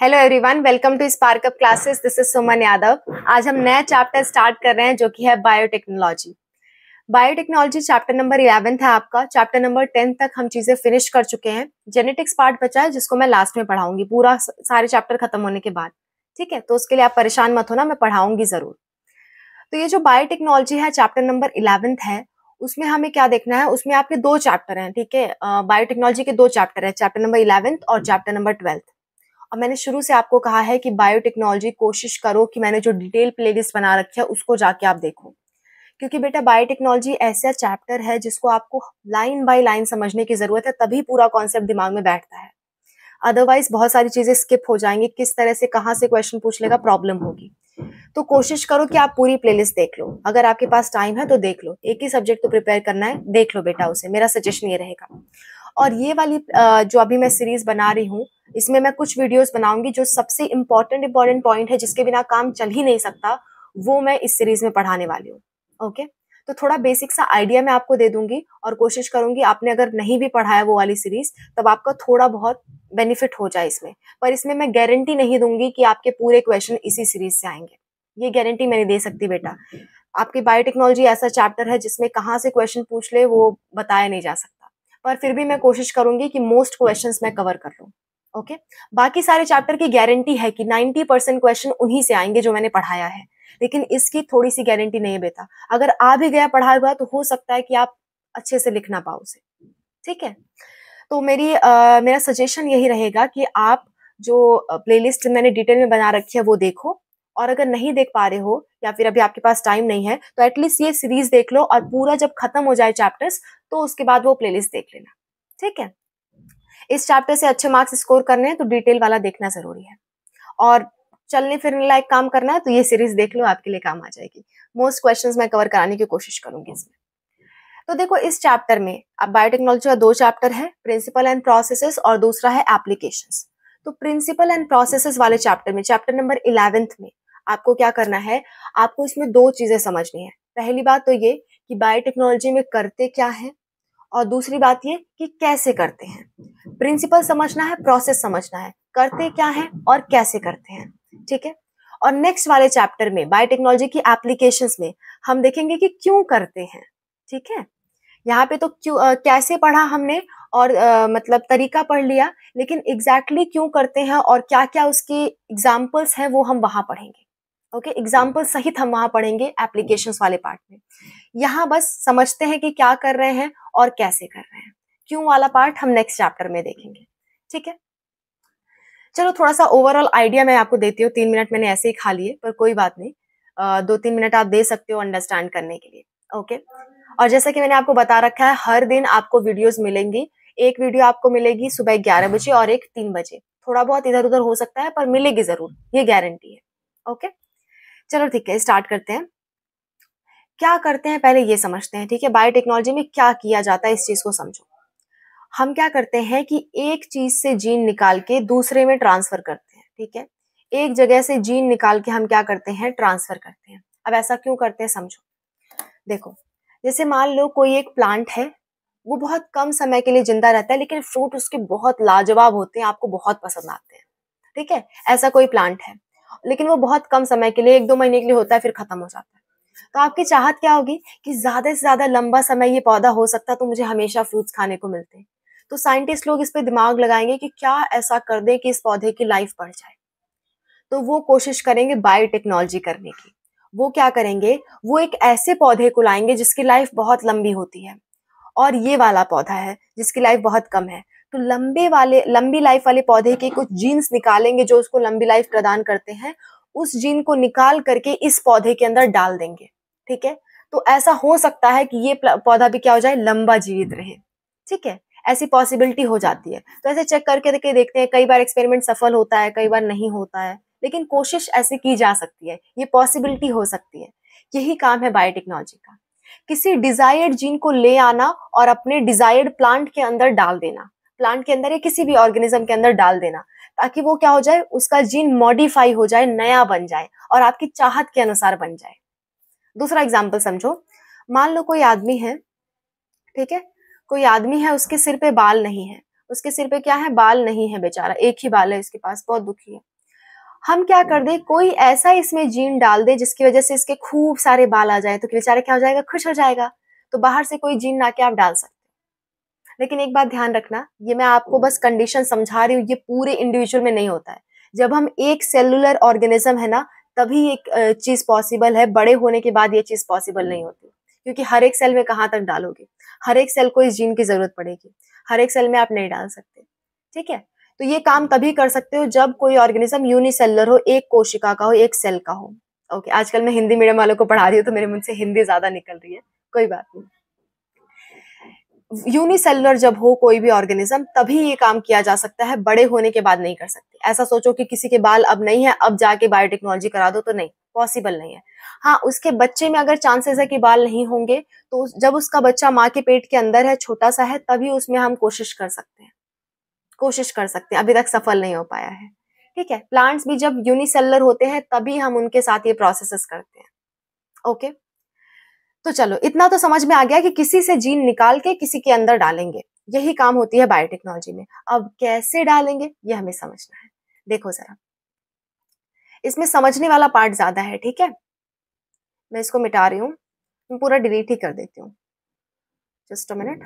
Hello everyone welcome to Sparkup classes this is Suman Yadav आज हम नया चैप्टर स्टार्ट कर रहे हैं जो कि है biotechnology biotechnology chapter number eleven था आपका चैप्टर नंबर टेन तक हम चीजें फिनिश कर चुके हैं जेनेटिक्स पार्ट बचा है जिसको मैं लास्ट में पढ़ाऊंगी पूरा सारे चैप्टर खत्म होने के बाद ठीक है तो उसके लिए आप परेशान मत होना मैं पढ़ाऊंगी जरूर तो ये जो बायोटेक्नोलॉजी है चैप्टर नंबर इलेवेंथ है उसमें हमें क्या देखना है उसमें आपके दो चैप्टर हैं ठीक है बायोटेक्नोलॉजी के दो चैप्टर है चैप्टर नंबर इलेवेंथ और चैप्टर नंबर ट्वेल्थ और मैंने शुरू से आपको कहा है कि बायोटेक्नोलॉजी कोशिश करो कि मैंने जो डिटेल प्लेलिस्ट बना रखी है उसको जाके आप देखो क्योंकि बेटा बायोटेक्नोलॉजी ऐसा चैप्टर है जिसको आपको लाइन बाय लाइन समझने की ज़रूरत है तभी पूरा कॉन्सेप्ट दिमाग में बैठता है अदरवाइज बहुत सारी चीज़ें स्किप हो जाएंगी किस तरह से कहाँ से क्वेश्चन पूछ लेगा प्रॉब्लम होगी तो कोशिश करो कि आप पूरी प्लेलिस्ट देख लो अगर आपके पास टाइम है तो देख लो एक ही सब्जेक्ट तो प्रिपेयर करना है देख लो बेटा उसे मेरा सजेशन ये रहेगा और ये वाली जो अभी मैं सीरीज बना रही हूँ इसमें मैं कुछ वीडियोस बनाऊंगी जो सबसे इम्पोर्टेंट इम्पोर्टेंट पॉइंट है जिसके बिना काम चल ही नहीं सकता वो मैं इस सीरीज में पढ़ाने वाली हूँ ओके तो थोड़ा बेसिक सा आइडिया मैं आपको दे दूंगी और कोशिश करूंगी आपने अगर नहीं भी पढ़ाया वो वाली सीरीज तब आपका थोड़ा बहुत बेनिफिट हो जाए इसमें पर इसमें मैं गारंटी नहीं दूंगी कि आपके पूरे क्वेश्चन इसी सीरीज से आएंगे ये गारंटी मैं नहीं दे सकती बेटा आपकी बायोटेक्नोलॉजी ऐसा चैप्टर है जिसमें कहाँ से क्वेश्चन पूछ ले वो बताया नहीं जा सकता पर फिर भी मैं कोशिश करूंगी कि मोस्ट क्वेश्चन मैं कवर कर लूँ ओके बाकी सारे चैप्टर की गारंटी है कि नाइन्टी परसेंट क्वेश्चन उन्हीं से आएंगे जो मैंने पढ़ाया है लेकिन इसकी थोड़ी सी गारंटी नहीं है बेटा अगर आ भी गया पढ़ा हुआ तो हो सकता है कि आप अच्छे से लिख ना पाओ उसे ठीक है तो मेरी आ, मेरा सजेशन यही रहेगा कि आप जो प्लेलिस्ट मैंने डिटेल में बना रखी है वो देखो और अगर नहीं देख पा रहे हो या फिर अभी आपके पास टाइम नहीं है तो एटलीस्ट ये सीरीज देख लो और पूरा जब खत्म हो जाए चैप्टर्स तो उसके बाद वो प्लेलिस्ट देख लेना ठीक है इस चैप्टर से अच्छे मार्क्स स्कोर करने हैं तो डिटेल वाला देखना जरूरी है और चलने फिरने लायक काम करना है तो ये सीरीज देख लो आपके लिए काम आ जाएगी मोस्ट क्वेश्चन मैं कवर कराने की कोशिश करूंगी इसमें तो देखो इस चैप्टर में अब बायोटेक्नोलॉजी का दो चैप्टर है प्रिंसिपल एंड प्रोसेसेस और दूसरा है एप्लीकेशन तो प्रिंसिपल एंड प्रोसेसेस वाले चैप्टर में चैप्टर नंबर इलेवेंथ में आपको क्या करना है आपको इसमें दो चीजें समझनी है पहली बात तो ये कि बायोटेक्नोलॉजी में करते क्या है और दूसरी बात ये कि कैसे करते हैं प्रिंसिपल समझना है प्रोसेस समझना है करते क्या है और कैसे करते हैं ठीक है और नेक्स्ट वाले चैप्टर में बायोटेक्नोलॉजी की एप्लीकेशन में हम देखेंगे कि क्यों करते हैं ठीक है यहाँ पे तो क्यों आ, कैसे पढ़ा हमने और आ, मतलब तरीका पढ़ लिया लेकिन एग्जैक्टली exactly क्यों करते हैं और क्या क्या उसकी एग्जाम्पल्स हैं वो हम वहां पढ़ेंगे ओके okay, एग्जाम्पल सहित हम वहां पढ़ेंगे एप्लीकेशन वाले पार्ट में यहाँ बस समझते हैं कि क्या कर रहे हैं और कैसे कर रहे हैं क्यों वाला पार्ट हम नेक्स्ट चैप्टर में देखेंगे ठीक है चलो थोड़ा सा ओवरऑल आइडिया मैं आपको देती हूँ तीन मिनट मैंने ऐसे ही खा लिए पर कोई बात नहीं दो तीन मिनट आप दे सकते हो अंडरस्टैंड करने के लिए ओके और जैसा कि मैंने आपको बता रखा है हर दिन आपको वीडियोज मिलेंगी एक वीडियो आपको मिलेगी सुबह ग्यारह बजे और एक तीन बजे थोड़ा बहुत इधर उधर हो सकता है पर मिलेगी जरूर ये गारंटी है ओके चलो ठीक है स्टार्ट करते हैं क्या करते हैं पहले ये समझते हैं ठीक है बायोटेक्नोलॉजी में क्या किया जाता है इस चीज को समझो हम क्या करते हैं कि एक चीज से जीन निकाल के दूसरे में ट्रांसफर करते हैं ठीक है एक जगह से जीन निकाल के हम क्या करते हैं ट्रांसफर करते हैं अब ऐसा क्यों करते हैं समझो देखो जैसे मान लो कोई एक प्लांट है वो बहुत कम समय के लिए जिंदा रहता है लेकिन फ्रूट उसके बहुत लाजवाब होते हैं आपको बहुत पसंद आते हैं ठीक है ऐसा कोई प्लांट है लेकिन वो बहुत कम समय के लिए एक दो महीने के लिए होता है फिर खत्म हो जाता है तो आपकी चाहत क्या होगी कि ज्यादा से ज्यादा लंबा समय ये पौधा हो सकता है तो मुझे हमेशा फ्रूट्स खाने को मिलते हैं तो साइंटिस्ट लोग इस पर दिमाग लगाएंगे कि क्या ऐसा कर दें कि इस पौधे की लाइफ बढ़ जाए तो वो कोशिश करेंगे बायोटेक्नोलॉजी करने की वो क्या करेंगे वो एक ऐसे पौधे को लाएंगे जिसकी लाइफ बहुत लंबी होती है और ये वाला पौधा है जिसकी लाइफ बहुत कम है तो लंबे वाले लंबी लाइफ वाले पौधे के कुछ जीन्स निकालेंगे जो उसको लंबी लाइफ प्रदान करते हैं उस जीन को निकाल करके इस पौधे के अंदर डाल देंगे ठीक है तो ऐसा हो सकता है कि ये पौधा भी क्या हो जाए लंबा जीवित रहे ठीक है ऐसी पॉसिबिलिटी हो जाती है तो ऐसे चेक करके देखे देखते हैं कई बार एक्सपेरिमेंट सफल होता है कई बार नहीं होता है लेकिन कोशिश ऐसे की जा सकती है ये पॉसिबिलिटी हो सकती है यही काम है बायोटेक्नोलॉजी का किसी डिजायर्ड जीन को ले आना और अपने डिजायर्ड प्लांट के अंदर डाल देना प्लांट के अंदर या किसी भी ऑर्गेनिज्म के अंदर डाल देना ताकि वो क्या हो जाए उसका जीन मॉडिफाई हो जाए नया बन जाए और आपकी चाहत के अनुसार बन जाए दूसरा एग्जाम्पल समझो मान लो कोई आदमी है ठीक है कोई आदमी है उसके सिर पे बाल नहीं है उसके सिर पे क्या है बाल नहीं है बेचारा एक ही बाल है इसके पास बहुत दुखी है हम क्या कर दे कोई ऐसा इसमें जीन डाल दे जिसकी वजह से इसके खूब सारे बाल आ जाए तो बेचारा क्या हो जाएगा खुश हो जाएगा तो बाहर से कोई जीन ना के आप डाल सकते लेकिन एक बात ध्यान रखना ये मैं आपको बस कंडीशन समझा रही हूँ ये पूरे इंडिविजुअल में नहीं होता है जब हम एक सेलुलर ऑर्गेनिज्म है ना तभी एक चीज पॉसिबल है बड़े होने के बाद ये चीज पॉसिबल नहीं हम्म। होती क्योंकि हर एक सेल में कहाँ तक डालोगे हर एक सेल को इस जीन की जरूरत पड़ेगी हर एक सेल में आप नहीं डाल सकते ठीक है तो ये काम हम्म। तभी कर सकते हो जब कोई ऑर्गेनिज्म यूनिसेलर हो एक कोशिका का हो एक सेल का हो ओके आजकल मैं हिंदी मीडियम वालों को पढ़ा रही हूँ तो मेरे मुझसे हिंदी ज्यादा निकल रही है कोई बात नहीं यूनिसेलुलर जब हो कोई भी ऑर्गेनिज्म तभी ये काम किया जा सकता है बड़े होने के बाद नहीं कर सकते ऐसा सोचो कि किसी के बाल अब नहीं है अब जाके बायोटेक्नोलॉजी करा दो तो नहीं पॉसिबल नहीं है हाँ उसके बच्चे में अगर चांसेस है कि बाल नहीं होंगे तो जब उसका बच्चा माँ के पेट के अंदर है छोटा सा है तभी उसमें हम कोशिश कर सकते हैं कोशिश कर सकते हैं अभी तक सफल नहीं हो पाया है ठीक है प्लांट्स भी जब यूनिसेलर होते हैं तभी हम उनके साथ ये प्रोसेसेस करते हैं ओके okay? तो चलो इतना तो समझ में आ गया कि किसी से जीन निकाल के किसी के अंदर डालेंगे यही काम होती है बायोटेक्नोलॉजी में अब कैसे डालेंगे ये हमें समझना है देखो जरा इसमें समझने वाला पार्ट ज्यादा है ठीक है मैं इसको मिटा रही हूं मैं पूरा डिलीट ही कर देती हूँ जस्ट अ मिनट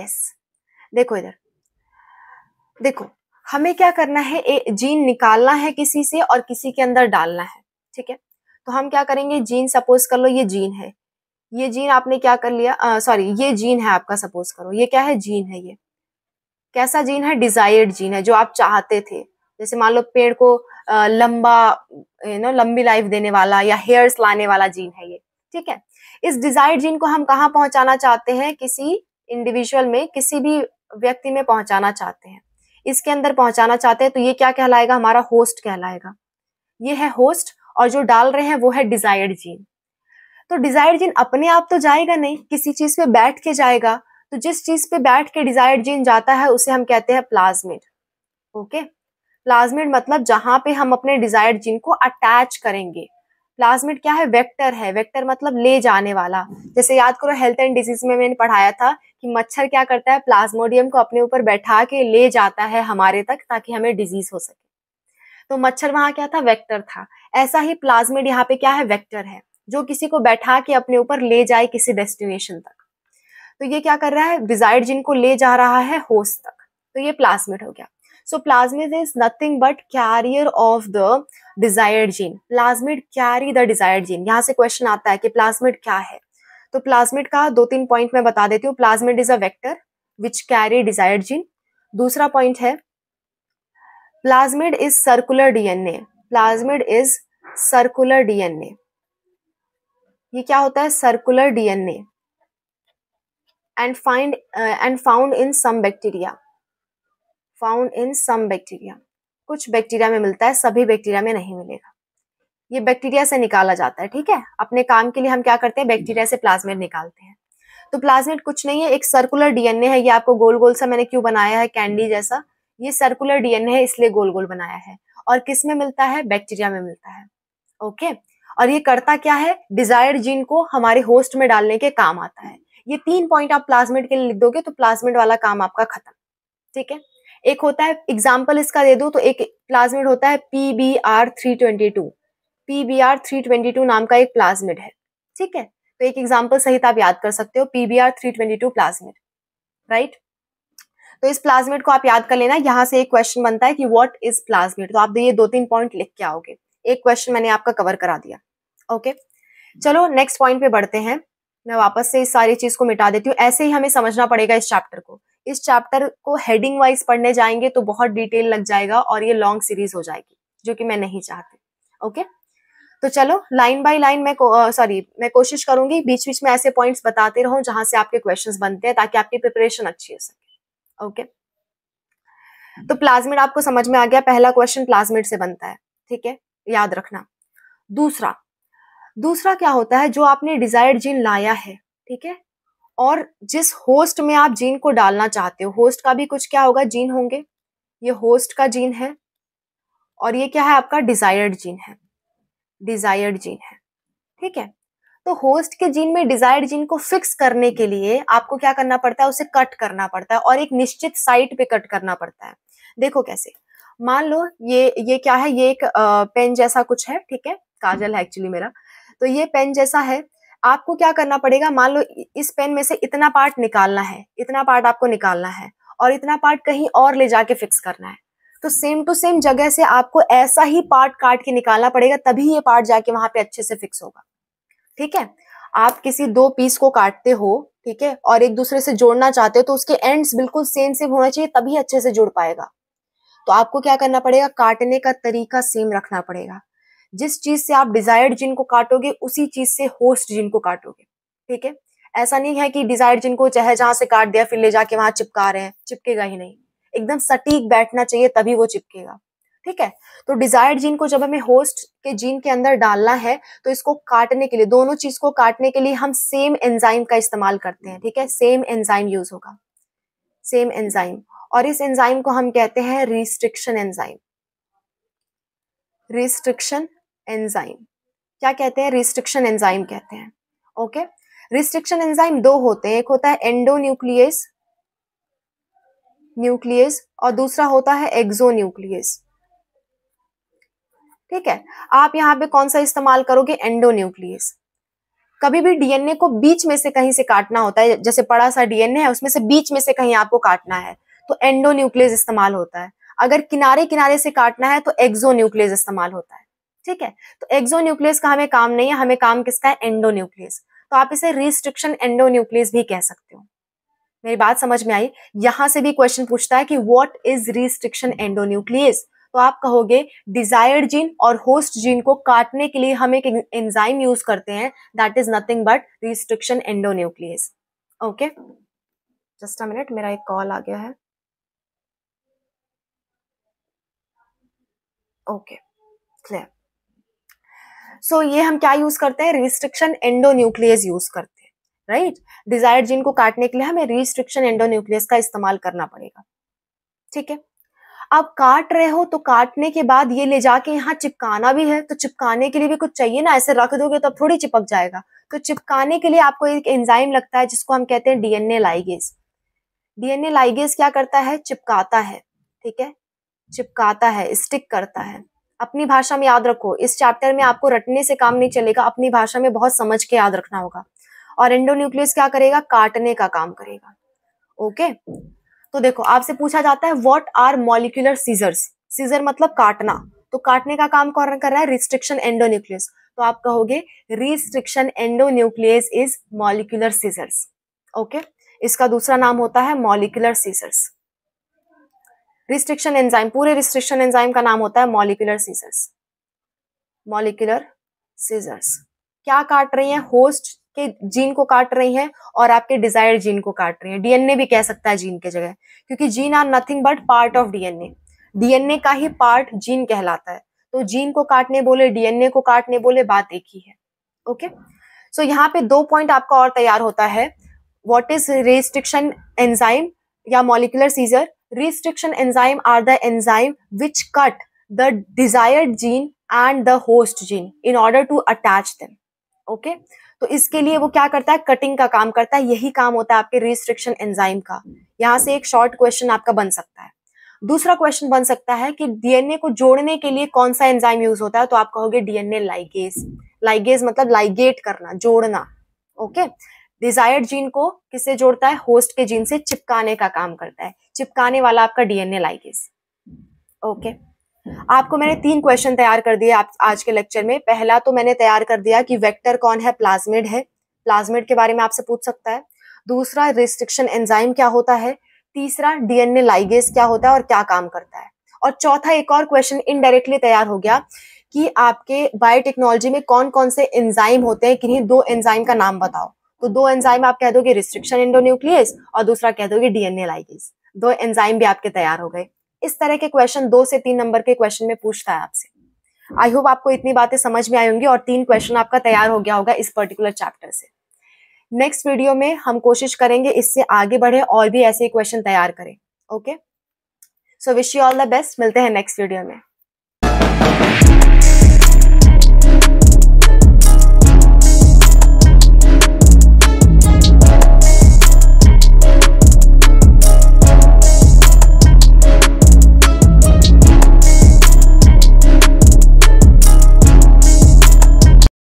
यस देखो इधर देखो हमें क्या करना है ए, जीन निकालना है किसी से और किसी के अंदर डालना है ठीक है तो हम क्या करेंगे जीन सपोज कर लो ये जीन है ये जीन आपने क्या कर लिया सॉरी ये जीन है आपका सपोज करो ये क्या है जीन है ये कैसा जीन है डिजायर्ड जीन है जो आप चाहते थे जैसे मान लो पेड़ को आ, लंबा यू नो लंबी लाइफ देने वाला या हेयर्स लाने वाला जीन है ये ठीक है इस डिजायर्ड जीन को हम कहाँ पहुंचाना चाहते हैं किसी इंडिविजुअल में किसी भी व्यक्ति में पहुंचाना चाहते हैं इसके अंदर पहुंचाना चाहते हैं तो ये क्या कहलाएगा हमारा होस्ट कहलाएगा ये है होस्ट और जो डाल रहे हैं वो है डिजायर्ड जीन तो डिजायर्ड जीन अपने आप तो जाएगा नहीं किसी चीज पे बैठ के जाएगा तो जिस चीज पे बैठ के डिजायर्ड जीन जाता है उसे हम कहते हैं प्लाज्मिड ओके प्लाज्मिड मतलब जहां पे हम अपने डिजायर्ड जीन को अटैच करेंगे प्लाज्मिड क्या है वेक्टर है वेक्टर मतलब ले जाने वाला जैसे याद करो हेल्थ एंड डिजीज में मैंने पढ़ाया था कि मच्छर क्या करता है प्लाज्मोडियम को अपने ऊपर बैठा के ले जाता है हमारे तक ताकि हमें डिजीज हो सके तो मच्छर वहां क्या था वेक्टर था ऐसा ही प्लाज्मिड यहाँ पे क्या है वेक्टर है जो किसी को बैठा के अपने ऊपर ले जाए किसी डेस्टिनेशन तक तो ये क्या कर रहा है डिजायर्ड जिनको ले जा रहा है होस्ट तक तो ये प्लाज्मिड हो गया so plasmid is nothing but carrier of the desired gene plasmid carry the desired gene यहाँ से क्वेश्चन आता है कि प्लाज्मिड क्या है तो प्लाज्मिड का दो तीन पॉइंट मैं बता देती हूँ plasmid is a vector which carry desired gene दूसरा पॉइंट है plasmid is circular DNA plasmid is circular DNA ये क्या होता है circular DNA and find and found in some bacteria found in some bacteria कुछ बैक्टीरिया में मिलता है सभी बैक्टीरिया में नहीं मिलेगा ये बैक्टीरिया से निकाला जाता है ठीक है अपने काम के लिए हम क्या करते हैं बैक्टीरिया से प्लाज्मेट निकालते हैं तो प्लाज्मेट कुछ नहीं है एक सर्कुलर डीएनए है ये आपको गोल गोल सा मैंने क्यों बनाया है कैंडी जैसा ये सर्कुलर डीएनए है इसलिए गोल गोल बनाया है और किस में मिलता है बैक्टीरिया में मिलता है ओके और ये करता क्या है डिजायर्ड जीन को हमारे होस्ट में डालने के काम आता है ये तीन पॉइंट आप प्लाज्मेट के लिए लिख दोगे तो प्लाज्मेट वाला काम आपका खत्म ठीक है एक होता है एग्जाम्पल इसका दे दू तो एक प्लाज्मिड होता है P B R three twenty two P B R three twenty two नाम का एक प्लाज्मिड है ठीक है तो एक एग्जाम्पल सहित आप याद कर सकते हो P B R three twenty two plasmid right तो इस प्लाज्मिड को आप याद कर लेना यहाँ से एक क्वेश्चन बनता है कि वॉट इज प्लाज्मिड तो आप ये दो तीन पॉइंट लिख के आओगे एक क्वेश्चन मैंने आपका कवर करा दिया ओके चलो नेक्स्ट पॉइंट पे बढ़ते हैं मैं वापस से इस सारी चीज को मिटा देती हूँ ऐसे ही हमें समझना पड़ेगा इस चैप्टर को इस चैप्टर को हेडिंग वाइज पढ़ने जाएंगे तो बहुत डिटेल लग जाएगा और ये लॉन्ग सीरीज हो जाएगी जो कि मैं नहीं चाहती ओके तो चलो लाइन बाय लाइन मैं सॉरी uh, मैं कोशिश करूंगी बीच बीच में ऐसे पॉइंट्स बताते रहूं जहां से आपके क्वेश्चंस बनते हैं ताकि आपकी प्रिपरेशन अच्छी हो सके ओके okay? तो प्लाज्मिड आपको समझ में आ गया पहला क्वेश्चन प्लाज्मिड से बनता है ठीक है याद रखना दूसरा दूसरा क्या होता है जो आपने डिजायर्ड जीन लाया है ठीक है और जिस होस्ट में आप जीन को डालना चाहते हो होस्ट का भी कुछ क्या होगा जीन होंगे ये होस्ट का जीन है और ये क्या है आपका डिजायर्ड जीन है डिजायर्ड जीन है ठीक है तो होस्ट के जीन में डिजायर्ड जीन को फिक्स करने के लिए आपको क्या करना पड़ता है उसे कट करना पड़ता है और एक निश्चित साइट पे कट करना पड़ता है देखो कैसे मान लो ये ये क्या है ये एक पेन जैसा कुछ है ठीक है काजल है एक्चुअली मेरा तो ये पेन जैसा है आपको क्या करना पड़ेगा मान लो इस पेन में से इतना पार्ट निकालना है इतना पार्ट आपको निकालना है और इतना पार्ट कहीं और ले जाके फिक्स करना है तो सेम टू सेम जगह से आपको ऐसा ही पार्ट काट के निकालना पड़ेगा तभी ये पार्ट जाके वहां पे अच्छे से फिक्स होगा ठीक है आप किसी दो पीस को काटते हो ठीक है और एक दूसरे से जोड़ना चाहते हो तो उसके एंड्स बिल्कुल सेम सेम होना चाहिए तभी अच्छे से जुड़ पाएगा तो आपको क्या करना पड़ेगा काटने का तरीका सेम रखना पड़ेगा जिस चीज से आप डिजायर्ड जिन को काटोगे उसी चीज से होस्ट जिन को काटोगे ठीक है ऐसा नहीं है कि डिजायर्ड जिन को चाहे जहां से काट दिया फिर ले जाके वहां चिपका रहे हैं चिपकेगा ही नहीं एकदम सटीक बैठना चाहिए तभी वो चिपकेगा ठीक है तो डिजायर्ड जीन को जब हमें होस्ट के जीन के अंदर डालना है तो इसको काटने के लिए दोनों चीज को काटने के लिए हम सेम एंजाइम का इस्तेमाल करते हैं ठीक है सेम एंजाइम यूज होगा सेम एंजाइम और इस एंजाइम को हम कहते हैं रिस्ट्रिक्शन एंजाइम रिस्ट्रिक्शन एंजाइम क्या कहते हैं रिस्ट्रिक्शन एंजाइम कहते हैं ओके रिस्ट्रिक्शन एंजाइम दो होते हैं एक होता है एंडो न्यूक्लियस न्यूक्लियस और दूसरा होता है एक्सो न्यूक्लियस ठीक है आप यहां पे कौन सा इस्तेमाल करोगे एंडो न्यूक्लियस कभी भी डीएनए को बीच में से कहीं से काटना होता है जैसे बड़ा सा डीएनए है उसमें से बीच में से कहीं आपको काटना है तो एंडो न्यूक्लियस इस्तेमाल होता है अगर किनारे किनारे से काटना है तो एक्सो न्यूक्लियस इस्तेमाल होता है ठीक है तो न्यूक्लियस का हमें काम नहीं है हमें काम किसका है एंडोन्यूक्लियस तो आप इसे रिस्ट्रिक्शन एंडोन्यूक्लियस भी कह सकते हो मेरी बात समझ में आई यहां से भी क्वेश्चन पूछता है कि वॉट इज रिस्ट्रिक्शन एंडोन्यूक्लियस तो आप कहोगे डिजायर्ड जीन और होस्ट जीन को काटने के लिए हम एक एंजाइम यूज करते हैं that is nothing but restriction endonuclease okay just a minute मेरा एक कॉल आ गया है okay okay. Clear so so, ये हम क्या यूज करते हैं रिस्ट्रिक्शन एंडोन्यूक्लियस यूज करते हैं राइट डिजायर जीन को काटने के लिए हमें रिस्ट्रिक्शन एंडोन्यूक्लियस का इस्तेमाल करना पड़ेगा ठीक है आप काट रहे हो तो काटने के बाद ये ले जाके यहाँ चिपकाना भी है तो चिपकाने के लिए भी कुछ चाहिए ना ऐसे रख दोगे तो अब थोड़ी चिपक जाएगा तो चिपकाने के लिए आपको एक एंजाइम लगता है जिसको हम कहते हैं डीएनए लाइगेज डीएनए लाइगेज क्या करता है चिपकाता है ठीक है चिपकाता है स्टिक करता है अपनी भाषा में याद रखो इस चैप्टर में आपको रटने से काम नहीं चलेगा अपनी भाषा में बहुत समझ के याद रखना होगा और एंडोन्यूक्लियस क्या करेगा काटने का काम करेगा ओके तो देखो आपसे पूछा जाता है what are molecular scissors scissor मतलब काटना तो काटने का काम कौन कर रहा है रिस्ट्रिक्शन एंडोन्यूक्लियस तो आप कहोगे restriction endonuclease is molecular scissors okay इसका दूसरा नाम होता है मॉलिकुलर सीजर्स रिस्ट्रिक्शन एंजाइम पूरे रिस्ट्रिक्शन एंजाइम का नाम होता है मॉलिकुलर सीजर्स मॉलिकुलर सीजर्स क्या काट रही है होस्ट के जीन को काट रही हैं और आपके डिजायर जीन को काट रही हैं डीएनए भी कह सकता है जीन के जगह क्योंकि gene are nothing but part of DNA DNA का ही पार्ट जीन कहलाता है तो जीन को काटने बोले डीएनए को काटने बोले बात एक ही है ओके सो so, यहाँ पे दो पॉइंट आपका और तैयार होता है वॉट इज रेस्ट्रिक्शन एंजाइम या molecular scissor restriction enzyme are the enzyme which cut the desired gene and the host gene in order to attach them okay okay? तो इसके लिए वो क्या करता है कटिंग का काम करता है यही काम होता है आपके रिस्ट्रिक्शन एंजाइम का यहाँ से एक शॉर्ट क्वेश्चन आपका बन सकता है दूसरा क्वेश्चन बन सकता है कि डीएनए को जोड़ने के लिए कौन सा एंजाइम यूज होता है तो आप कहोगे डीएनए लाइगेज लाइगेज मतलब लाइगेट करना जोड़ना ओके okay? डिजायर्ड जीन को किससे जोड़ता है होस्ट के जीन से चिपकाने का काम करता है चिपकाने वाला आपका डीएनए लाइगेज ओके आपको मैंने तीन क्वेश्चन तैयार कर दिए आप आज के लेक्चर में पहला तो मैंने तैयार कर दिया कि वेक्टर कौन है प्लाज्मिड है प्लाज्मिड के बारे में आपसे पूछ सकता है दूसरा रिस्ट्रिक्शन एंजाइम क्या होता है तीसरा डीएनए लाइगेज क्या होता है और क्या काम करता है और चौथा एक और क्वेश्चन इनडायरेक्टली तैयार हो गया कि आपके बायोटेक्नोलॉजी में कौन कौन से एंजाइम होते हैं किन्हीं दो एंजाइम का नाम बताओ तो दो एंजाइम आप कह दोगे रिस्ट्रिक्शन इंडोन्यूक्लियस और दूसरा कह दोगे डीएनए लाइगेज दो एंजाइम भी आपके तैयार हो गए इस तरह के क्वेश्चन दो से तीन नंबर के क्वेश्चन में पूछता है आपसे आई होप आपको इतनी बातें समझ में आई होंगी और तीन क्वेश्चन आपका तैयार हो गया होगा इस पर्टिकुलर चैप्टर से नेक्स्ट वीडियो में हम कोशिश करेंगे इससे आगे बढ़े और भी ऐसे क्वेश्चन तैयार करें okay so wish you all the best मिलते हैं नेक्स्ट वीडियो में